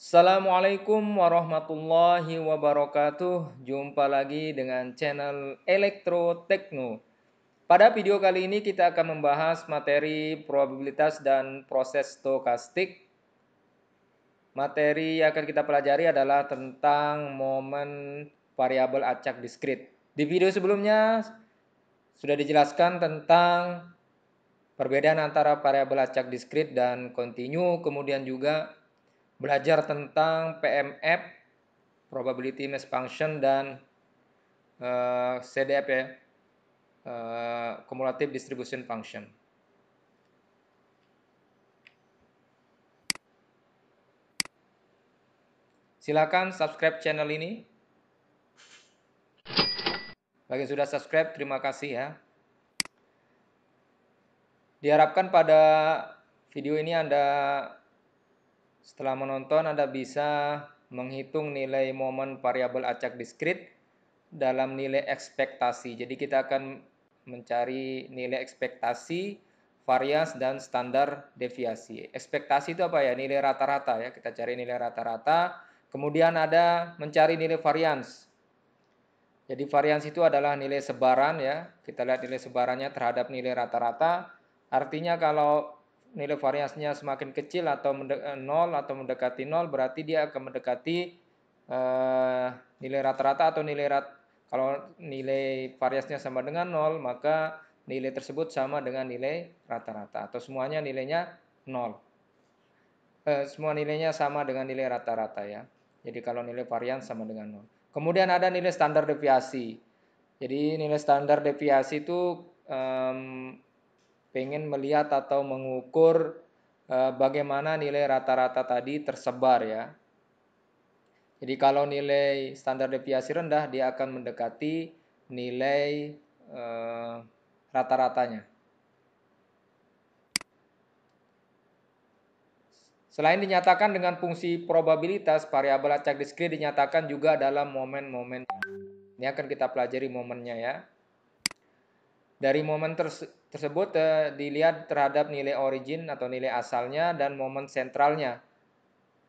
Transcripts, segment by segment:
Assalamualaikum warahmatullahi wabarakatuh. Jumpa lagi dengan channel Elektro Tekno Pada video kali ini kita akan membahas materi probabilitas dan proses stokastik. Materi yang akan kita pelajari adalah tentang momen variabel acak diskrit. Di video sebelumnya sudah dijelaskan tentang perbedaan antara variabel acak diskrit dan kontinu, kemudian juga belajar tentang PMF, probability mass function dan uh, eh, CDF ya, uh, cumulative distribution function. Silakan subscribe channel ini. Bagi sudah subscribe, terima kasih ya. Diharapkan pada video ini Anda setelah menonton, Anda bisa menghitung nilai momen variabel acak diskrit dalam nilai ekspektasi. Jadi kita akan mencari nilai ekspektasi, varias, dan standar deviasi. Ekspektasi itu apa ya? Nilai rata-rata ya. Kita cari nilai rata-rata. Kemudian ada mencari nilai varians. Jadi varians itu adalah nilai sebaran ya. Kita lihat nilai sebarannya terhadap nilai rata-rata. Artinya kalau nilai variasinya semakin kecil atau eh, nol atau mendekati nol berarti dia akan mendekati uh, nilai rata-rata atau nilai rat kalau nilai variasinya sama dengan nol maka nilai tersebut sama dengan nilai rata-rata atau semuanya nilainya nol uh, semua nilainya sama dengan nilai rata-rata ya jadi kalau nilai varian sama dengan nol kemudian ada nilai standar deviasi jadi nilai standar deviasi itu um, pengen melihat atau mengukur eh, bagaimana nilai rata-rata tadi tersebar ya. Jadi kalau nilai standar deviasi rendah dia akan mendekati nilai eh, rata-ratanya. Selain dinyatakan dengan fungsi probabilitas, variabel acak diskrit dinyatakan juga dalam momen-momen. Ini akan kita pelajari momennya ya dari momen terse tersebut eh, dilihat terhadap nilai origin atau nilai asalnya dan momen sentralnya.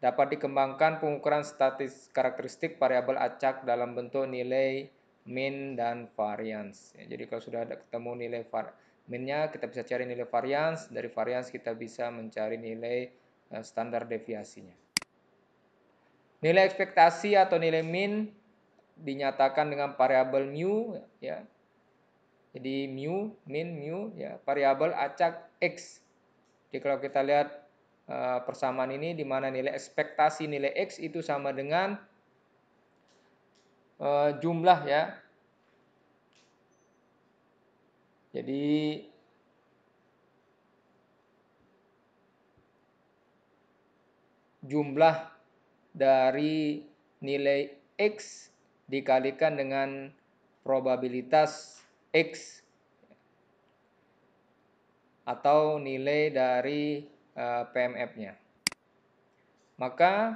Dapat dikembangkan pengukuran statis karakteristik variabel acak dalam bentuk nilai min dan variance. Ya, jadi kalau sudah ada ketemu nilai minnya kita bisa cari nilai variance, dari variance kita bisa mencari nilai eh, standar deviasinya. Nilai ekspektasi atau nilai min dinyatakan dengan variabel mu ya jadi mu, min, mu, ya variabel acak x. Jadi kalau kita lihat uh, persamaan ini di mana nilai ekspektasi nilai x itu sama dengan uh, jumlah ya. Jadi jumlah dari nilai X dikalikan dengan probabilitas X atau nilai dari eh, PMF-nya. Maka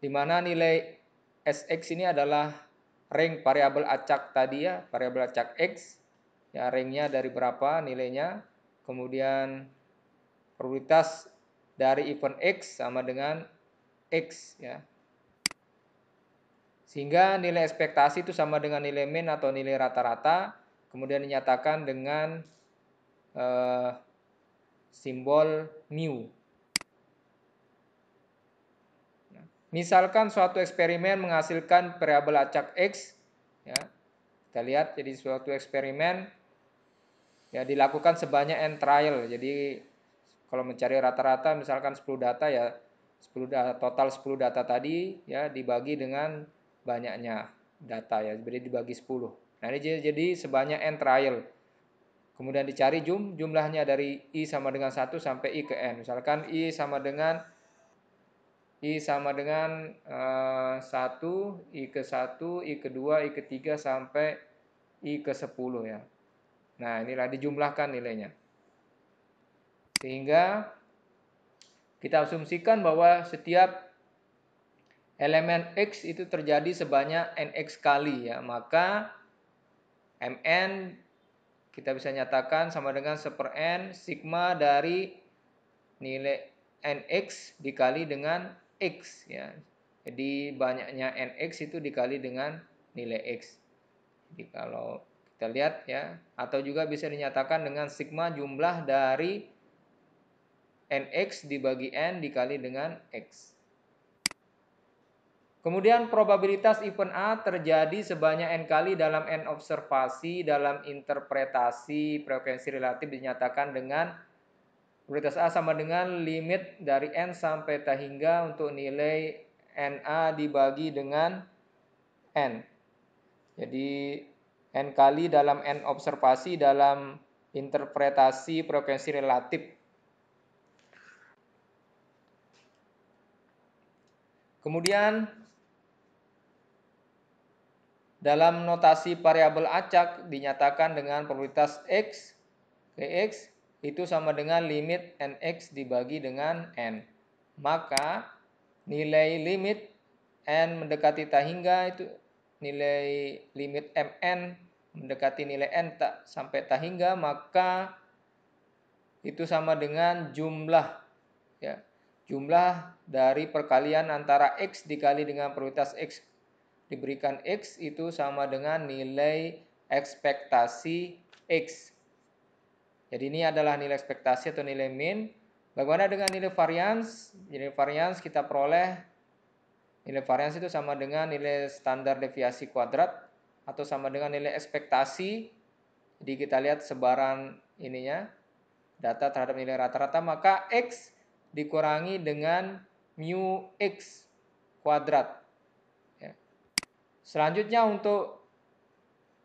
di mana nilai SX ini adalah ring variabel acak tadi ya, variabel acak X. Ya, ringnya dari berapa nilainya. Kemudian prioritas dari event X sama dengan X ya. Sehingga nilai ekspektasi itu sama dengan nilai min atau nilai rata-rata, kemudian dinyatakan dengan eh, simbol mu. Nah, misalkan suatu eksperimen menghasilkan variabel acak x, ya, kita lihat jadi suatu eksperimen ya dilakukan sebanyak n trial. Jadi kalau mencari rata-rata misalkan 10 data ya 10 data, total 10 data tadi ya dibagi dengan banyaknya data ya. Jadi dibagi 10. Nah, ini jadi sebanyak n trial. Kemudian dicari jum, jumlahnya dari i sama dengan 1 sampai i ke n. Misalkan i sama dengan i sama dengan uh, eh, 1, i ke 1, i ke 2, i ke 3 sampai i ke 10 ya. Nah, inilah dijumlahkan nilainya. Sehingga kita asumsikan bahwa setiap elemen X itu terjadi sebanyak NX kali ya, maka MN kita bisa nyatakan sama dengan seper N sigma dari nilai NX dikali dengan X ya. Jadi banyaknya NX itu dikali dengan nilai X. Jadi kalau kita lihat ya, atau juga bisa dinyatakan dengan sigma jumlah dari NX dibagi N dikali dengan X. Kemudian probabilitas event A terjadi sebanyak n kali dalam n observasi dalam interpretasi frekuensi relatif dinyatakan dengan probabilitas A sama dengan limit dari n sampai t hingga untuk nilai na dibagi dengan n. Jadi n kali dalam n observasi dalam interpretasi frekuensi relatif Kemudian dalam notasi variabel acak dinyatakan dengan probabilitas x ke x itu sama dengan limit nx dibagi dengan n. Maka nilai limit n mendekati tak hingga itu nilai limit mn mendekati nilai n tak sampai tak hingga maka itu sama dengan jumlah ya jumlah dari perkalian antara x dikali dengan probabilitas x diberikan X itu sama dengan nilai ekspektasi X. Jadi ini adalah nilai ekspektasi atau nilai min. Bagaimana dengan nilai varians? Nilai varians kita peroleh nilai varians itu sama dengan nilai standar deviasi kuadrat atau sama dengan nilai ekspektasi. Jadi kita lihat sebaran ininya data terhadap nilai rata-rata maka x dikurangi dengan mu x kuadrat. Selanjutnya untuk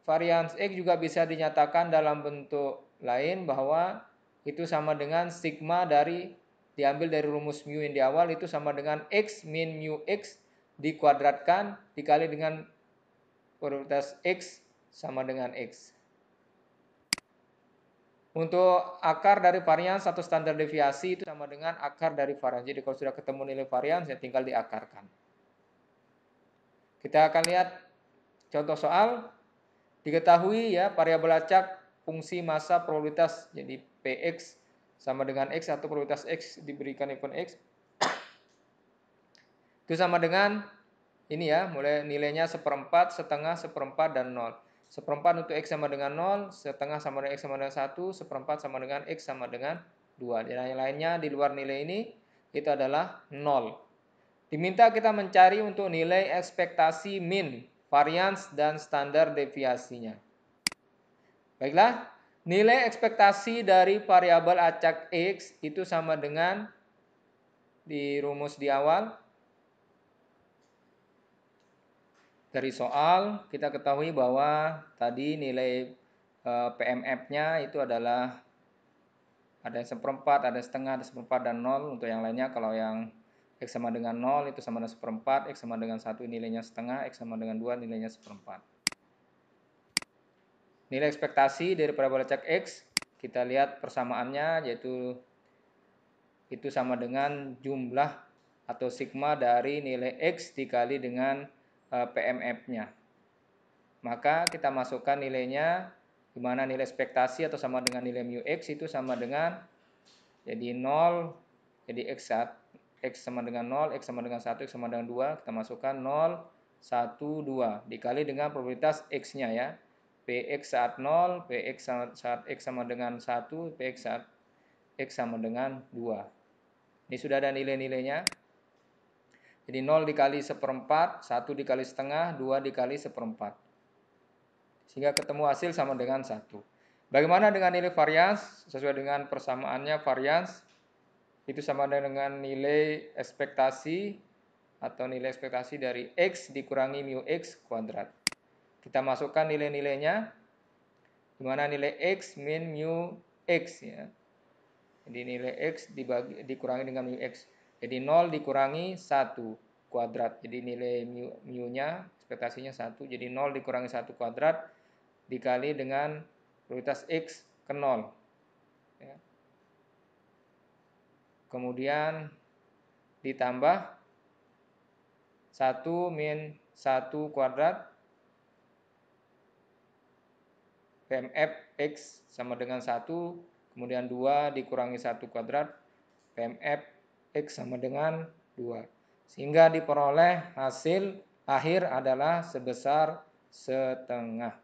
varian X juga bisa dinyatakan dalam bentuk lain bahwa itu sama dengan sigma dari diambil dari rumus mu yang di awal itu sama dengan x min mu x dikuadratkan dikali dengan probabilitas x sama dengan x. Untuk akar dari varian satu standar deviasi itu sama dengan akar dari varian. Jadi kalau sudah ketemu nilai varian, saya tinggal diakarkan. Kita akan lihat contoh soal. Diketahui ya variabel acak fungsi masa probabilitas jadi px sama dengan x atau probabilitas x diberikan event x itu sama dengan ini ya mulai nilainya seperempat setengah seperempat dan nol seperempat untuk x sama dengan nol setengah sama dengan x sama dengan satu seperempat sama dengan x sama dengan dua dan yang lainnya di luar nilai ini itu adalah nol Diminta kita mencari untuk nilai ekspektasi min, varians, dan standar deviasinya. Baiklah, nilai ekspektasi dari variabel acak X itu sama dengan di rumus di awal. Dari soal kita ketahui bahwa tadi nilai eh, PMF-nya itu adalah ada yang seperempat, ada setengah, ada seperempat, dan nol. Untuk yang lainnya kalau yang X sama dengan 0 itu sama dengan seperempat, X sama dengan satu nilainya setengah, X sama dengan dua nilainya seperempat. Nilai ekspektasi dari parabola cek X, kita lihat persamaannya yaitu itu sama dengan jumlah atau sigma dari nilai X dikali dengan e, PMF-nya. Maka kita masukkan nilainya, di mana nilai ekspektasi atau sama dengan nilai mu X itu sama dengan jadi 0, jadi X1, X sama dengan 0, X sama dengan 1, X sama dengan 2. Kita masukkan 0, 1, 2. Dikali dengan probabilitas X-nya ya. PX saat 0, PX saat X sama dengan 1, PX saat X sama dengan 2. Ini sudah ada nilai-nilainya. Jadi 0 dikali seperempat, 1 dikali setengah, 2 dikali seperempat. Sehingga ketemu hasil sama dengan 1. Bagaimana dengan nilai varians? Sesuai dengan persamaannya varians itu sama dengan nilai ekspektasi atau nilai ekspektasi dari X dikurangi mu X kuadrat. Kita masukkan nilai-nilainya, di mana nilai X min mu X ya. Jadi nilai X dibagi, dikurangi dengan mu X. Jadi 0 dikurangi 1 kuadrat. Jadi nilai mu, mu nya ekspektasinya 1. Jadi 0 dikurangi 1 kuadrat dikali dengan prioritas X ke 0. Ya kemudian ditambah 1 min 1 kuadrat PMF X sama dengan 1 kemudian 2 dikurangi 1 kuadrat PMF X sama dengan 2 sehingga diperoleh hasil akhir adalah sebesar setengah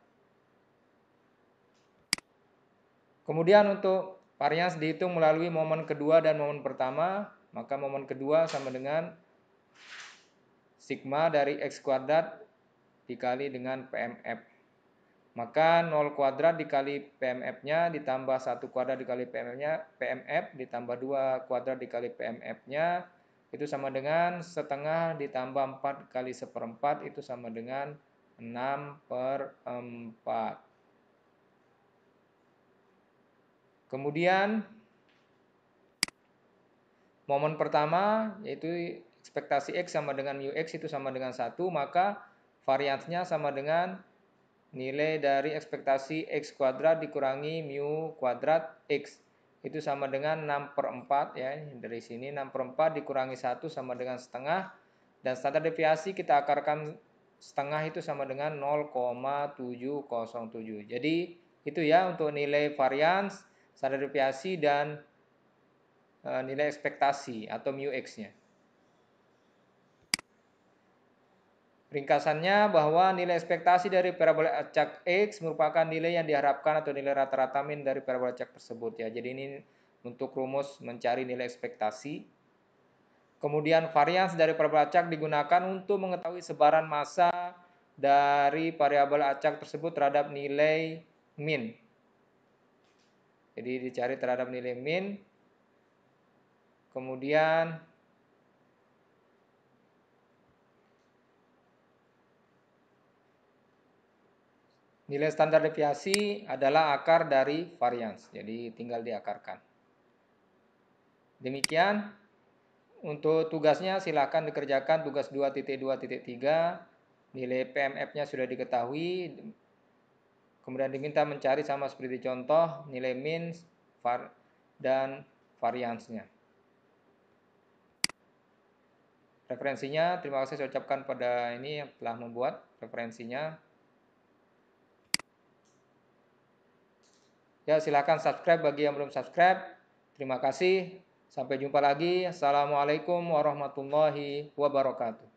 kemudian untuk Varians dihitung melalui momen kedua dan momen pertama, maka momen kedua sama dengan sigma dari x kuadrat dikali dengan PMF. Maka 0 kuadrat dikali PMF-nya ditambah 1 kuadrat dikali PMF-nya, PMF ditambah 2 kuadrat dikali PMF-nya itu sama dengan setengah ditambah 4 kali seperempat itu sama dengan 6 per 4. Kemudian momen pertama yaitu ekspektasi X sama dengan mu X itu sama dengan 1, maka variansnya sama dengan nilai dari ekspektasi X kuadrat dikurangi mu kuadrat X. Itu sama dengan 6 per 4 ya, dari sini 6 per 4 dikurangi 1 sama dengan setengah, dan standar deviasi kita akarkan setengah itu sama dengan 0,707. Jadi itu ya untuk nilai varians standar deviasi dan eh, nilai ekspektasi atau mu x-nya. Ringkasannya bahwa nilai ekspektasi dari parabola acak X merupakan nilai yang diharapkan atau nilai rata-rata min dari parabola acak tersebut ya. Jadi ini untuk rumus mencari nilai ekspektasi. Kemudian varians dari parabola acak digunakan untuk mengetahui sebaran massa dari variabel acak tersebut terhadap nilai min jadi dicari terhadap nilai min. Kemudian Nilai standar deviasi adalah akar dari varians, jadi tinggal diakarkan. Demikian, untuk tugasnya silakan dikerjakan tugas 2.2.3, nilai PMF-nya sudah diketahui, Kemudian diminta mencari sama seperti contoh nilai min var, dan variansnya. Referensinya, terima kasih saya ucapkan pada ini yang telah membuat referensinya. Ya, silakan subscribe bagi yang belum subscribe. Terima kasih. Sampai jumpa lagi. Assalamualaikum warahmatullahi wabarakatuh.